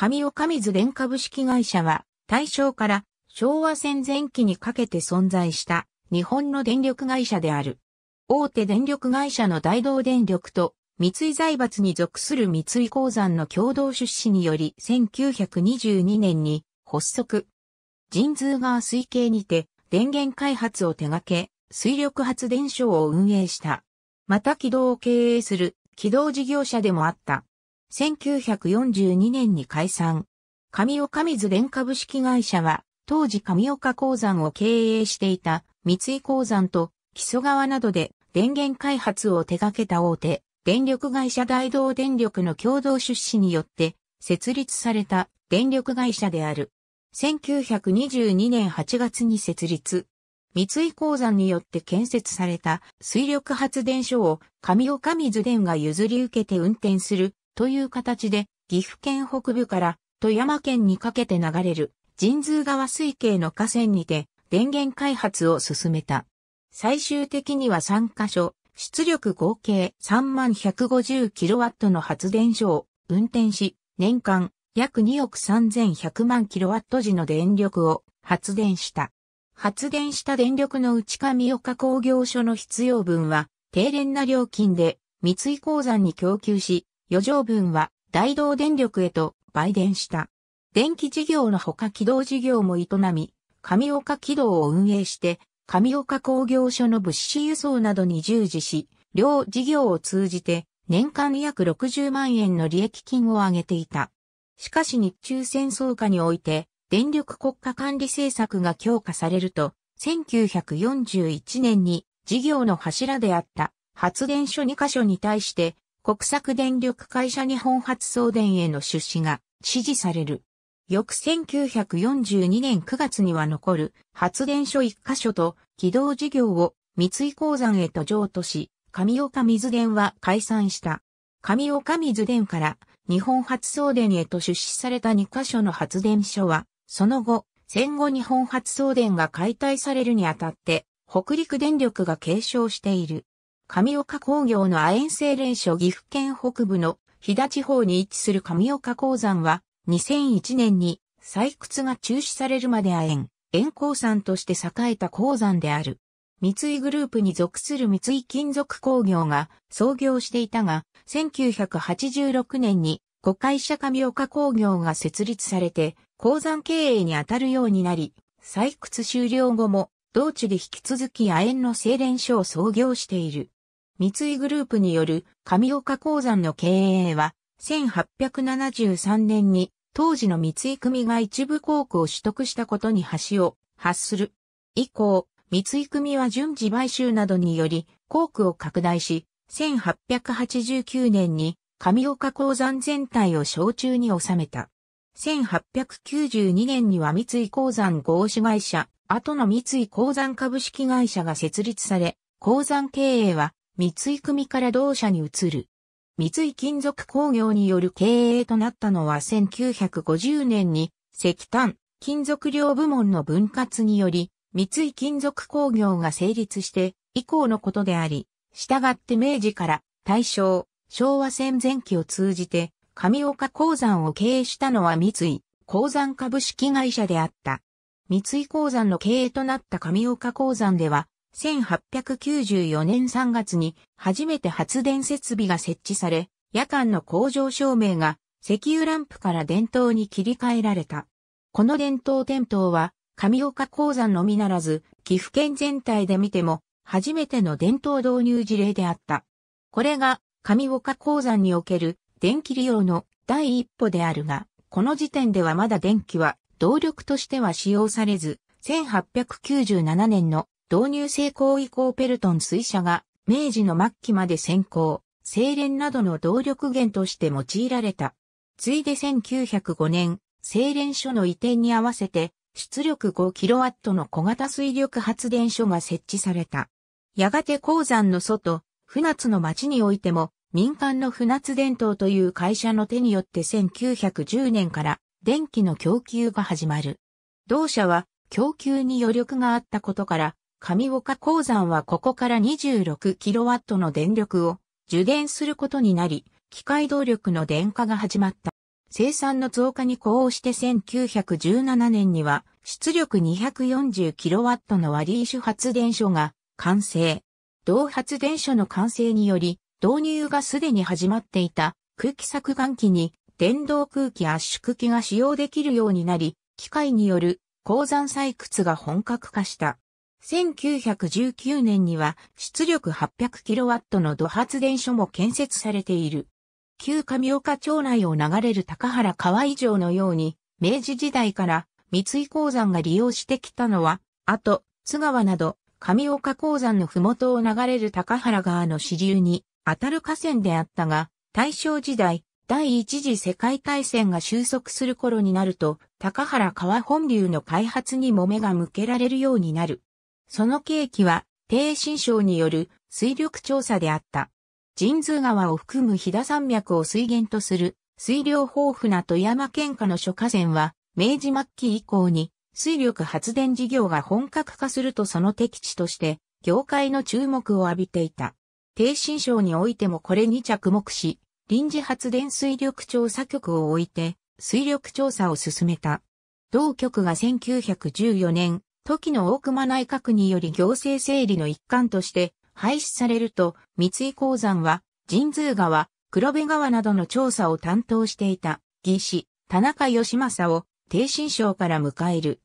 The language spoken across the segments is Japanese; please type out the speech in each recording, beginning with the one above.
上岡水連株式会社は、大正から昭和戦前期にかけて存在した日本の電力会社である。大手電力会社の大道電力と三井財閥に属する三井鉱山の共同出資により1922年に発足。神通川水系にて電源開発を手掛け、水力発電所を運営した。また軌道を経営する軌道事業者でもあった。1942年に解散。神岡水電株式会社は、当時神岡鉱山を経営していた三井鉱山と木曽川などで電源開発を手掛けた大手、電力会社大同電力の共同出資によって設立された電力会社である。1922年8月に設立。三井鉱山によって建設された水力発電所を神岡水電が譲り受けて運転するという形で、岐阜県北部から富山県にかけて流れる神通川水系の河川にて電源開発を進めた。最終的には3カ所、出力合計 3150kW の発電所を運転し、年間約2億3100万 kW 時の電力を発電した。発電した電力の内上岡工業所の必要分は、低廉な料金で三井鉱山に供給し、余剰分は大同電力へと売電した。電気事業のほか軌道事業も営み、上岡軌道を運営して、上岡工業所の物資輸送などに従事し、両事業を通じて年間約60万円の利益金を上げていた。しかし日中戦争下において、電力国家管理政策が強化されると、1941年に事業の柱であった発電所2カ所に対して国策電力会社日本発送電への出資が支持される。翌1942年9月には残る発電所1カ所と軌道事業を三井鉱山へと譲渡し、上岡水電は解散した。上岡水電から日本発送電へと出資された2カ所の発電所は、その後、戦後日本発送電が解体されるにあたって、北陸電力が継承している。神岡工業の亜鉛精錬所岐阜県北部の飛騨地方に位置する神岡鉱山は2001年に採掘が中止されるまで亜鉛、鉛鉱山として栄えた鉱山である。三井グループに属する三井金属工業が創業していたが、1986年に5会社神岡工業が設立されて、鉱山経営に当たるようになり、採掘終了後も、同地で引き続き亜鉛の精錬所を創業している。三井グループによる上岡鉱山の経営は、1873年に当時の三井組が一部工区を取得したことに橋を発する。以降、三井組は順次買収などにより工区を拡大し、1889年に上岡鉱山全体を小中に収めた。1892年には三井鉱山合資会社、後の三井鉱山株式会社が設立され、鉱山経営は三井組から同社に移る。三井金属工業による経営となったのは1950年に石炭、金属量部門の分割により、三井金属工業が成立して以降のことであり、従って明治から大正、昭和戦前期を通じて、上岡鉱山を経営したのは三井鉱山株式会社であった。三井鉱山の経営となった上岡鉱山では、1894年3月に初めて発電設備が設置され、夜間の工場照明が石油ランプから電灯に切り替えられた。この電灯点灯は、上岡鉱山のみならず、岐阜県全体で見ても、初めての電灯導入事例であった。これが、上岡鉱山における電気利用の第一歩であるが、この時点ではまだ電気は動力としては使用されず、1897年の導入成功以降ペルトン水車が明治の末期まで先行、精錬などの動力源として用いられた。ついで1905年、精錬所の移転に合わせて、出力 5kW の小型水力発電所が設置された。やがて鉱山の外、船津の町においても、民間の船津電灯という会社の手によって1910年から電気の供給が始まる。同社は供給に余力があったことから上岡鉱山はここから 26kW の電力を受電することになり、機械動力の電化が始まった。生産の増加に呼応して1917年には出力 240kW のワリーシ発電所が完成。同発電所の完成により導入がすでに始まっていた空気削岩機に電動空気圧縮機が使用できるようになり、機械による鉱山採掘が本格化した。1919年には出力 800kW の土発電所も建設されている。旧上岡町内を流れる高原川以上のように、明治時代から三井鉱山が利用してきたのは、あと、津川など、上岡鉱山の麓を流れる高原川の支流に、当たる河川であったが、大正時代、第一次世界大戦が収束する頃になると、高原川本流の開発にもめが向けられるようになる。その契機は、低新省による水力調査であった。神通川を含む飛騨山脈を水源とする水量豊富な富山県下の諸河川は、明治末期以降に水力発電事業が本格化するとその適地として、業界の注目を浴びていた。低新省においてもこれに着目し、臨時発電水力調査局を置いて、水力調査を進めた。同局が1914年、時の大熊内閣により行政整理の一環として廃止されると、三井鉱山は、神通川、黒部川などの調査を担当していた、技師、田中義政を、低新省から迎える。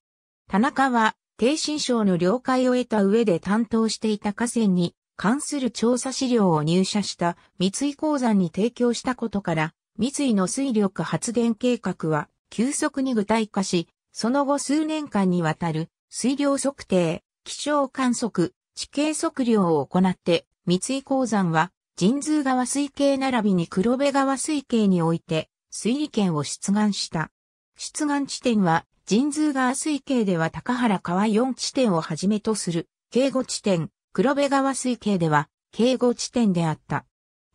田中は、低新省の了解を得た上で担当していた河川に関する調査資料を入社した三井鉱山に提供したことから、三井の水力発電計画は急速に具体化し、その後数年間にわたる水量測定、気象観測、地形測量を行って、三井鉱山は、神通川水系並びに黒部川水系において、水利権を出願した。出願地点は、神通川水系では高原川4地点をはじめとする、警護地点、黒部川水系では、警護地点であった。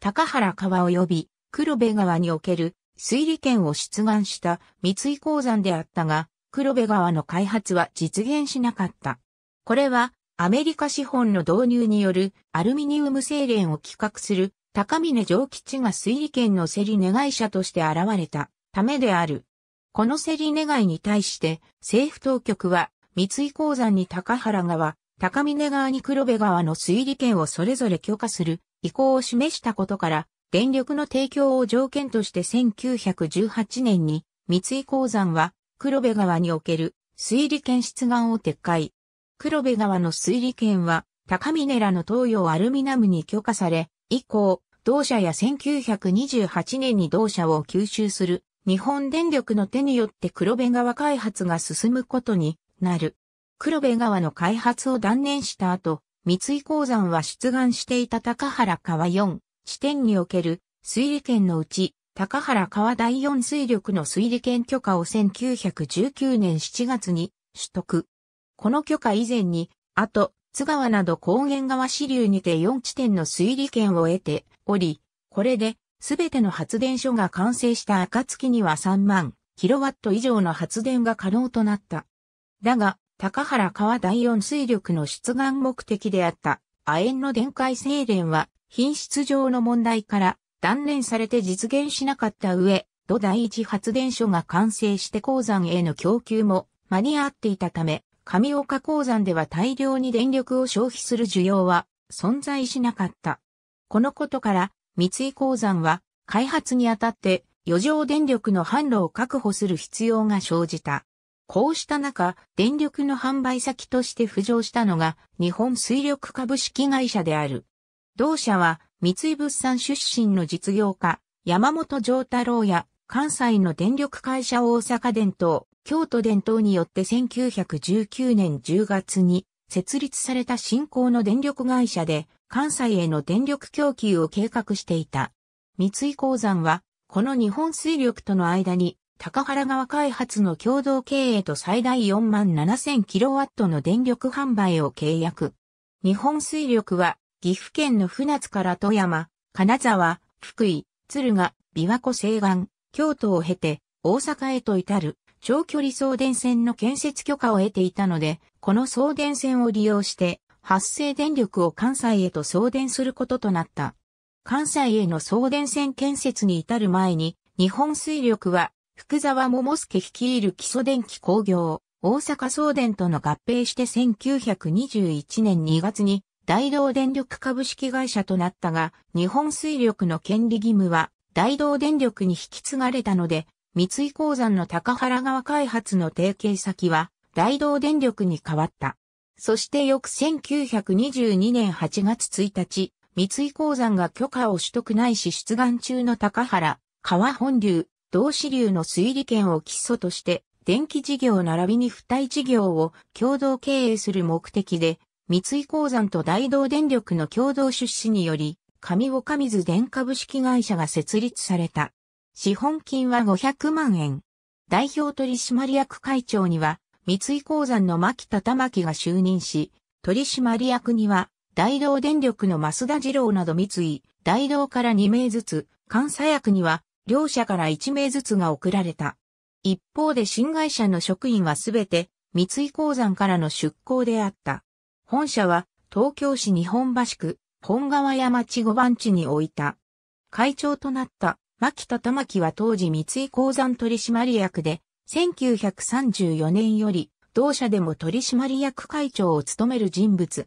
高原川及び黒部川における水利権を出願した三井鉱山であったが、黒部川の開発は実現しなかった。これはアメリカ資本の導入によるアルミニウム精錬を企画する高峰上吉が水利権の競り願い者として現れたためである。この競り願いに対して政府当局は三井鉱山に高原川、高峰川に黒部川の水利権をそれぞれ許可する意向を示したことから、電力の提供を条件として1918年に三井鉱山は黒部川における水利権出願を撤回。黒部川の水利権は、高峰らの東洋アルミナムに許可され、以降、同社や1928年に同社を吸収する日本電力の手によって黒部川開発が進むことになる。黒部川の開発を断念した後、三井鉱山は出願していた高原川4地点における水利権のうち高原川第四水力の水利権許可を1919年7月に取得。この許可以前に、あと、津川など高原川支流にて4地点の水利権を得ており、これで、すべての発電所が完成した暁には3万キロワット以上の発電が可能となった。だが、高原川第四水力の出願目的であった、亜鉛の電解精錬は、品質上の問題から、断念されて実現しなかった上、土第一発電所が完成して鉱山への供給も間に合っていたため、上岡鉱山では大量に電力を消費する需要は存在しなかった。このことから、三井鉱山は開発にあたって余剰電力の販路を確保する必要が生じた。こうした中、電力の販売先として浮上したのが日本水力株式会社である。同社は三井物産出身の実業家、山本丈太郎や、関西の電力会社大阪電灯、京都電灯によって1919年10月に設立された新興の電力会社で関西への電力供給を計画していた。三井鉱山はこの日本水力との間に高原川開発の共同経営と最大4万 7000kW の電力販売を契約。日本水力は岐阜県の船津から富山、金沢、福井、敦賀、琵琶湖西岸、京都を経て、大阪へと至る、長距離送電線の建設許可を得ていたので、この送電線を利用して、発生電力を関西へと送電することとなった。関西への送電線建設に至る前に、日本水力は、福沢桃介率いる基礎電気工業、大阪送電との合併して1921年2月に大同電力株式会社となったが、日本水力の権利義務は大同電力に引き継がれたので、三井鉱山の高原川開発の提携先は大同電力に変わった。そして翌1922年8月1日、三井鉱山が許可を取得ないし出願中の高原、川本流、同支流の水利権を基礎として、電気事業並びに付帯事業を共同経営する目的で、三井鉱山と大道電力の共同出資により、上岡水電株式会社が設立された。資本金は500万円。代表取締役会長には、三井鉱山の牧田玉木が就任し、取締役には、大道電力の増田二郎など三井、大道から2名ずつ、監査役には、両者から1名ずつが送られた。一方で新会社の職員はすべて、三井鉱山からの出向であった。本社は東京市日本橋区本川山地五番地に置いた。会長となった牧田玉木は当時三井鉱山取締役で、1934年より同社でも取締役会長を務める人物。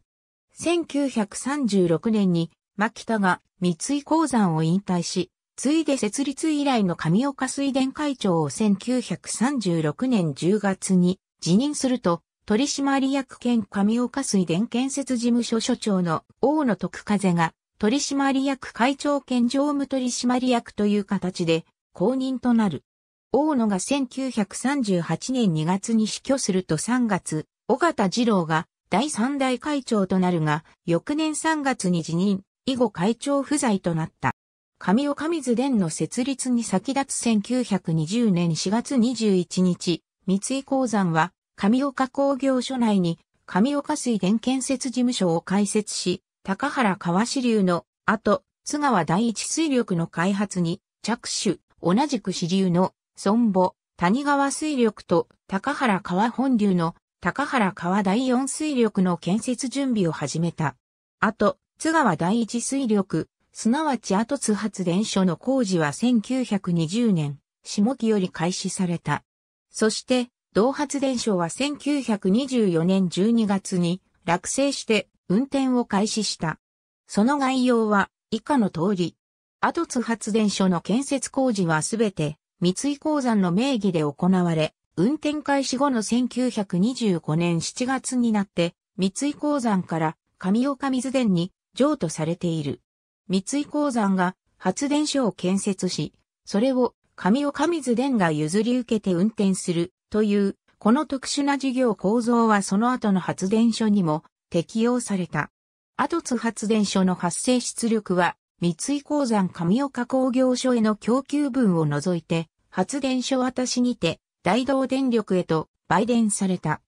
1936年に牧田が三井鉱山を引退し、ついで設立以来の上岡水田会長を1936年10月に辞任すると、取締役兼上岡水田建設事務所所長の大野徳風が、取締役会長兼常務取締役という形で、公認となる。大野が1938年2月に死去すると3月、尾形二郎が第三代会長となるが、翌年3月に辞任、以後会長不在となった。上岡水田の設立に先立つ1920年4月21日、三井鉱山は上岡工業所内に上岡水田建設事務所を開設し、高原川支流の後、津川第一水力の開発に着手、同じく支流の孫母、谷川水力と高原川本流の高原川第四水力の建設準備を始めた。後、津川第一水力、すなわち後津発電所の工事は1920年、下木より開始された。そして、同発電所は1924年12月に落成して運転を開始した。その概要は以下の通り。後津発電所の建設工事はすべて三井鉱山の名義で行われ、運転開始後の1925年7月になって三井鉱山から上岡水田に譲渡されている。三井鉱山が発電所を建設し、それを上岡水田が譲り受けて運転するという、この特殊な事業構造はその後の発電所にも適用された。後津発電所の発生出力は、三井鉱山上岡工業所への供給分を除いて、発電所渡しにて、大道電力へと売電された。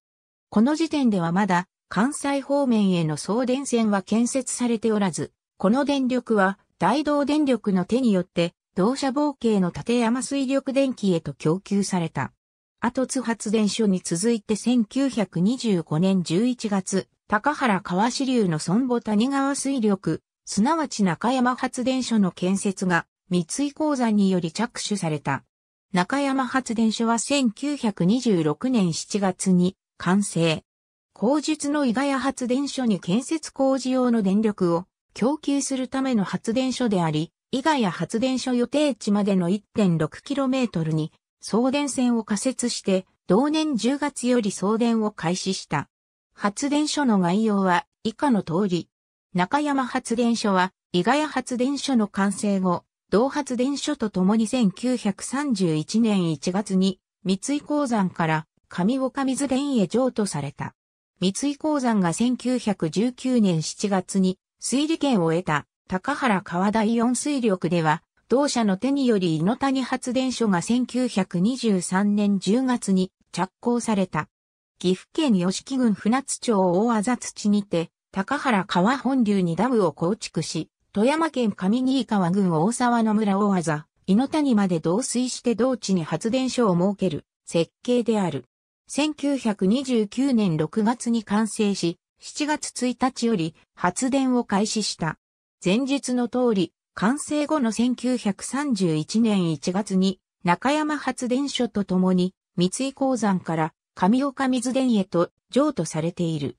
この時点ではまだ、関西方面への送電線は建設されておらず、この電力は大道電力の手によって、同社合計の立山水力電気へと供給された。後津発電所に続いて1925年11月、高原川支流の孫母谷川水力、すなわち中山発電所の建設が三井鉱山により着手された。中山発電所は1926年7月に完成。工術の伊賀谷発電所に建設工事用の電力を供給するための発電所であり、伊賀谷発電所予定地までの 1.6km に送電線を仮設して、同年10月より送電を開始した。発電所の概要は以下の通り。中山発電所は、伊賀屋発電所の完成後、同発電所とともに1931年1月に、三井鉱山から上岡水田へ譲渡された。三井鉱山が1919年7月に水利権を得た高原川第四水力では同社の手により井の谷発電所が1923年10月に着工された。岐阜県吉木郡船津町大あざ土にて、高原川本流にダムを構築し、富山県上新川郡大沢の村大あざ、の谷まで同水して同地に発電所を設ける設計である。1929年6月に完成し、7月1日より発電を開始した。前述の通り、完成後の1931年1月に中山発電所とともに三井鉱山から上岡水田へと譲渡されている。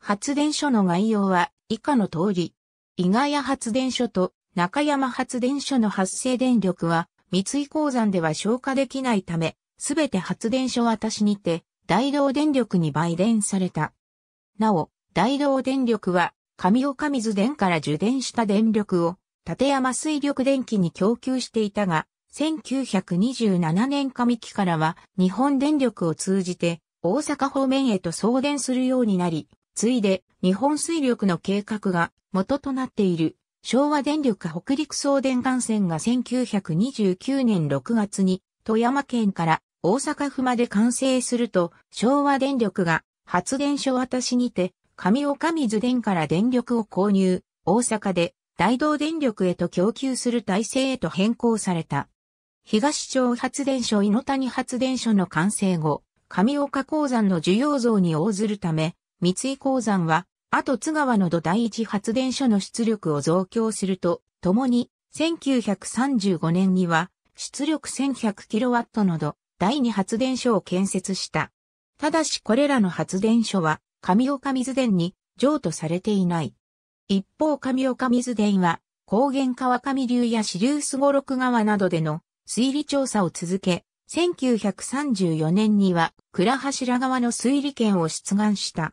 発電所の概要は以下の通り、伊賀屋発電所と中山発電所の発生電力は三井鉱山では消化できないため、すべて発電所渡しにて大道電力に売電された。なお、大道電力は上岡水田から受電した電力を立山水力電気に供給していたが、1927年上期からは日本電力を通じて大阪方面へと送電するようになり、ついで日本水力の計画が元となっている昭和電力北陸送電幹線が1929年6月に富山県から大阪府まで完成すると昭和電力が発電所渡しにて上岡水電から電力を購入大阪で大同電力へと供給する体制へと変更された。東町発電所井の谷発電所の完成後、上岡鉱山の需要増に応ずるため、三井鉱山は、後津川の土第一発電所の出力を増強すると、ともに、1935年には、出力 1100kW の土第二発電所を建設した。ただしこれらの発電所は、上岡水田に譲渡されていない。一方上岡水田は、高原川上流や支流スゴロク川などでの推理調査を続け、1934年には倉柱川の推理権を出願した。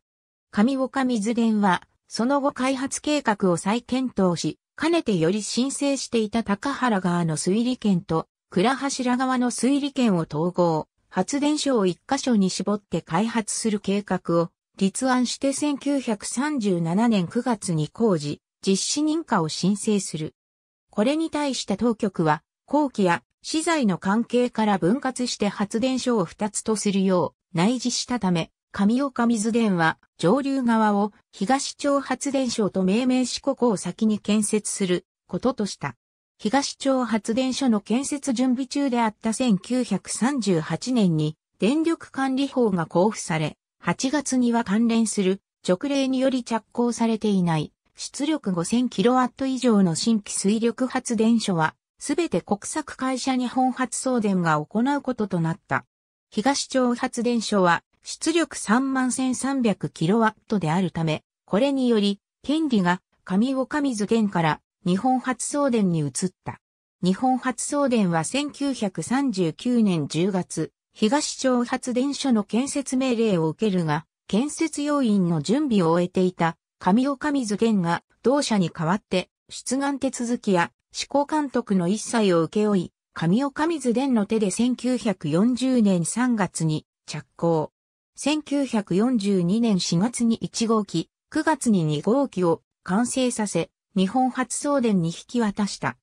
上岡水田は、その後開発計画を再検討し、かねてより申請していた高原川の推理権と倉柱川の推理権を統合、発電所を一箇所に絞って開発する計画を立案して1937年9月に工事、実施認可を申請する。これに対して当局は、工期や資材の関係から分割して発電所を2つとするよう内示したため、上岡水電は上流側を東町発電所と命名しここを先に建設することとした。東町発電所の建設準備中であった1938年に電力管理法が交付され、8月には関連する直令により着工されていない出力 5000kW 以上の新規水力発電所は、すべて国策会社日本発送電が行うこととなった。東町発電所は出力 31300kW であるため、これにより、権利が上岡水源から日本発送電に移った。日本発送電は1939年10月、東町発電所の建設命令を受けるが、建設要員の準備を終えていた上岡水源が同社に代わって出願手続きや施行監督の一切を請け負い、上岡水田の手で1940年3月に着工。1942年4月に1号機、9月に2号機を完成させ、日本初送電に引き渡した。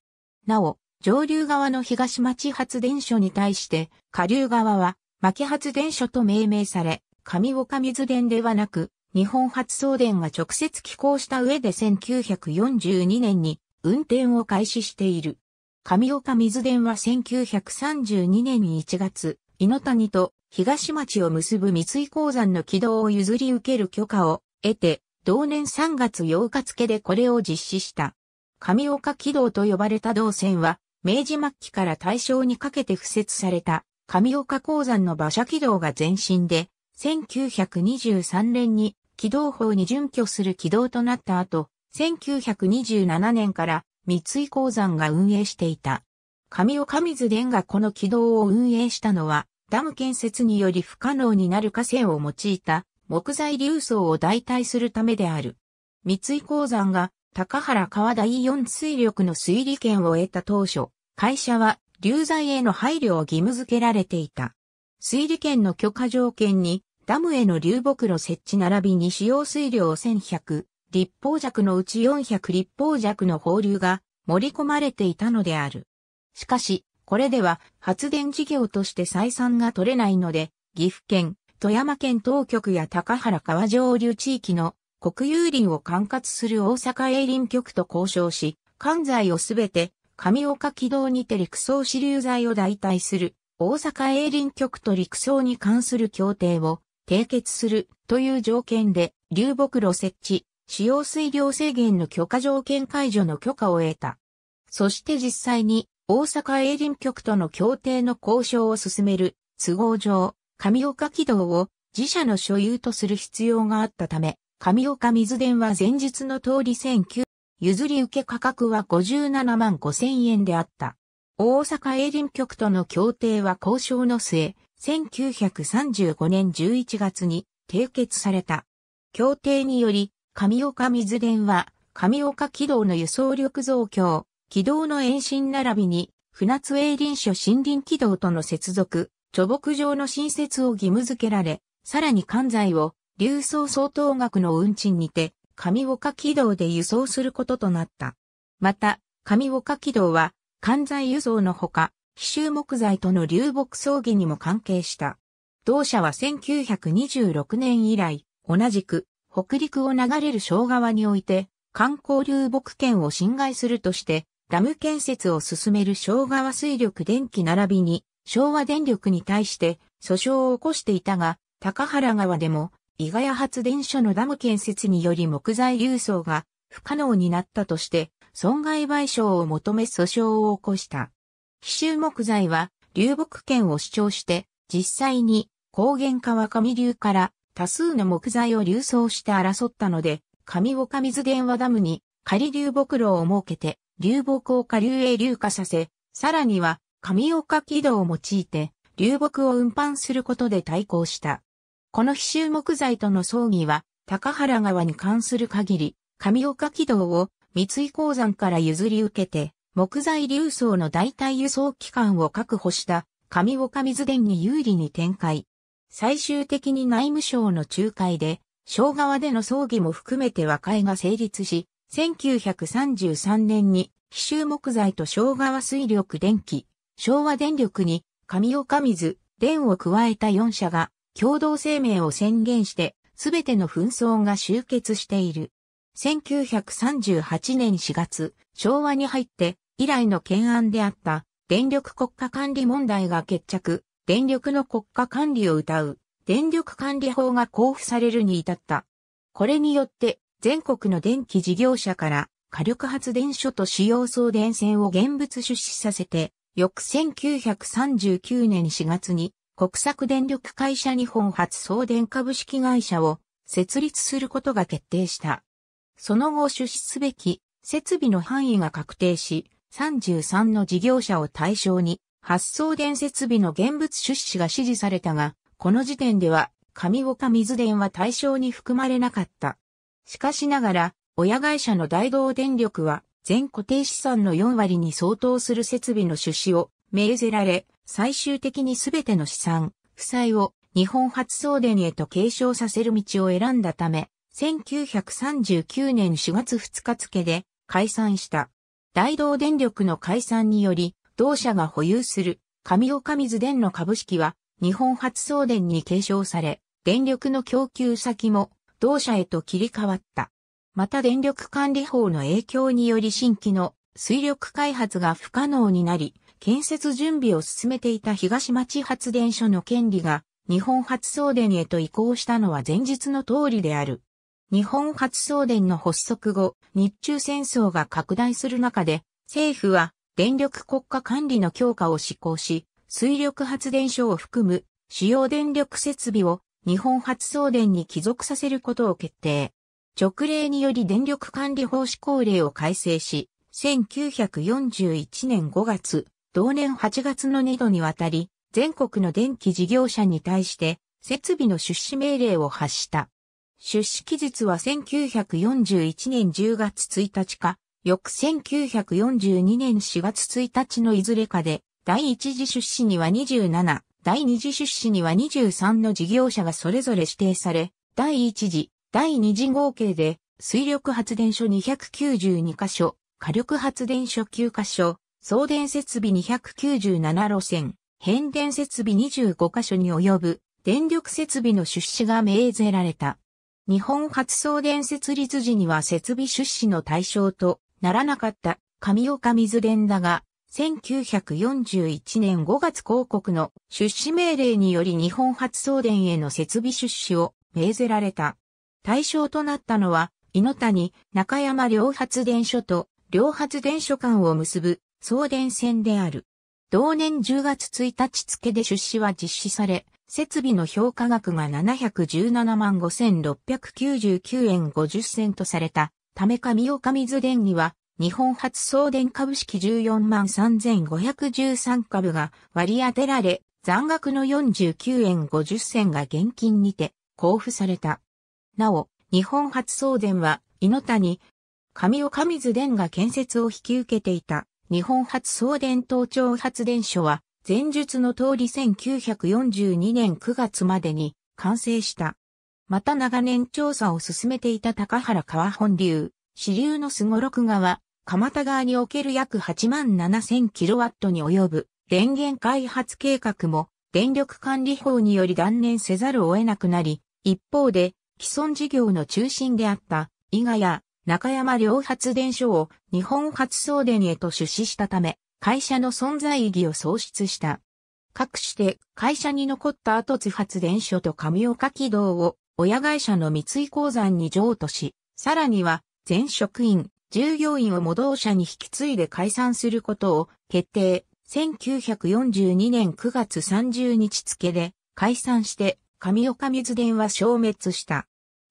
なお、上流側の東町発電所に対して、下流側は、牧発電所と命名され、上岡水電ではなく、日本発送電が直接寄港した上で1942年に運転を開始している。上岡水電は1932年1月、猪谷と東町を結ぶ三井鉱山の軌道を譲り受ける許可を得て、同年3月8日付でこれを実施した。上岡軌道と呼ばれた同線は、明治末期から大正にかけて敷設された上岡鉱山の馬車軌道が前身で、1923年に軌道法に準拠する軌道となった後、1927年から三井鉱山が運営していた。上岡水田がこの軌道を運営したのは、ダム建設により不可能になる河川を用いた木材流送を代替するためである。三井鉱山が高原川第四水力の推理権を得た当初、会社は流罪への配慮を義務付けられていた。水利権の許可条件に、ダムへの流木路設置並びに使用水量1100立方弱のうち400立方弱の放流が盛り込まれていたのである。しかし、これでは発電事業として採算が取れないので、岐阜県、富山県当局や高原川上流地域の国有林を管轄する大阪営林局と交渉し、関西をすべて上岡軌道にて陸送支流罪を代替する大阪営林局と陸送に関する協定を締結するという条件で流木路設置、使用水量制限の許可条件解除の許可を得た。そして実際に大阪営林局との協定の交渉を進める都合上、上岡軌道を自社の所有とする必要があったため、上岡水田は前日の通り1900譲り受け価格は57万5千円であった。大阪営林局との協定は交渉の末、1935年11月に締結された。協定により、上岡水田は、上岡軌道の輸送力増強、軌道の延伸並びに、船津営林所森林軌道との接続、貯木場の新設を義務付けられ、さらに関西を、流送相当額の運賃にて、上岡軌道で輸送することとなった。また、上岡軌道は、関材輸送のほか、奇襲木材との流木葬儀にも関係した。同社は1926年以来、同じく、北陸を流れる小川において、観光流木圏を侵害するとして、ダム建設を進める小川水力電気並びに、昭和電力に対して訴訟を起こしていたが、高原川でも伊賀屋発電所のダム建設により木材流送が不可能になったとして、損害賠償を求め訴訟を起こした。奇襲木材は流木権を主張して、実際に高原川上流から多数の木材を流送して争ったので、上岡水電話ダムに仮流木路を設けて、流木を下流へ流下させ、さらには上岡軌道を用いて流木を運搬することで対抗した。この必襲木材との葬儀は、高原川に関する限り、上岡軌道を三井鉱山から譲り受けて、木材流送の代替輸送機関を確保した上岡水田に有利に展開。最終的に内務省の仲介で、小川での葬儀も含めて和解が成立し、1933年に、奇襲木材と小川水力電気、昭和電力に、上岡水、電を加えた4社が共同声明を宣言して、すべての紛争が終結している。1938年4月、昭和に入って以来の懸案であった電力国家管理問題が決着、電力の国家管理を謳う電力管理法が交付されるに至った。これによって全国の電気事業者から火力発電所と使用送電線を現物出資させて、翌1939年4月に国策電力会社日本発送電株式会社を設立することが決定した。その後出資すべき設備の範囲が確定し、33の事業者を対象に発送電設備の現物出資が指示されたが、この時点では上岡水電は対象に含まれなかった。しかしながら、親会社の大道電力は全固定資産の4割に相当する設備の出資を命ぜられ、最終的にすべての資産、負債を日本初送電へと継承させる道を選んだため、1939年4月2日付で解散した。大道電力の解散により、同社が保有する上岡水電の株式は日本初送電に継承され、電力の供給先も同社へと切り替わった。また電力管理法の影響により新規の水力開発が不可能になり、建設準備を進めていた東町発電所の権利が日本発送電へと移行したのは前日の通りである。日本発送電の発足後、日中戦争が拡大する中で、政府は電力国家管理の強化を施行し、水力発電所を含む主要電力設備を日本発送電に帰属させることを決定。直令により電力管理法施行令を改正し、1941年5月、同年8月の2度にわたり、全国の電気事業者に対して、設備の出資命令を発した。出資期日は1941年10月1日か、翌1942年4月1日のいずれかで、第一次出資には27、第二次出資には23の事業者がそれぞれ指定され、第一次、第二次合計で、水力発電所292箇所、火力発電所9箇所、送電設備297路線、変電設備25カ所に及ぶ電力設備の出資が命ぜられた。日本初送電設立時には設備出資の対象とならなかった上岡水電だが、1941年5月広告の出資命令により日本初送電への設備出資を命ぜられた。対象となったのは、井の谷、中山両発電所と両発電所間を結ぶ送電線である。同年10月1日付で出資は実施され、設備の評価額が717万5699円50銭とされた、ため上岡水電には、日本初送電株式14万3513株が割り当てられ、残額の49円50銭が現金にて交付された。なお、日本初送電は、井の谷、上岡水電が建設を引き受けていた。日本初送電東長発電所は、前述の通り1942年9月までに完成した。また長年調査を進めていた高原川本流、支流のすごろく川、蒲田川における約8万7000キロワットに及ぶ電源開発計画も電力管理法により断念せざるを得なくなり、一方で既存事業の中心であった伊賀や中山両発電所を日本発送電へと出資したため、会社の存在意義を創出した。かくして会社に残った後津発電所と上岡軌道を親会社の三井鉱山に譲渡し、さらには全職員、従業員を模導者に引き継いで解散することを決定。1942年9月30日付で解散して上岡水電は消滅した。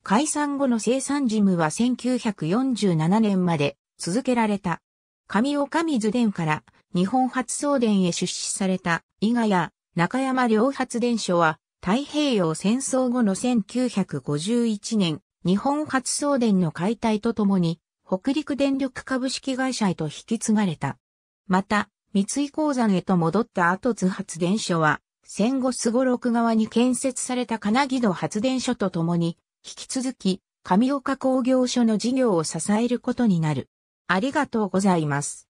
解散後の生産事務は1947年まで続けられた。上岡水電から日本発送電へ出資された伊賀や中山両発電所は太平洋戦争後の1951年日本発送電の解体とともに北陸電力株式会社へと引き継がれた。また三井鉱山へと戻った後津発電所は戦後すごろく側に建設された金木戸発電所とともに引き続き、上岡工業所の事業を支えることになる。ありがとうございます。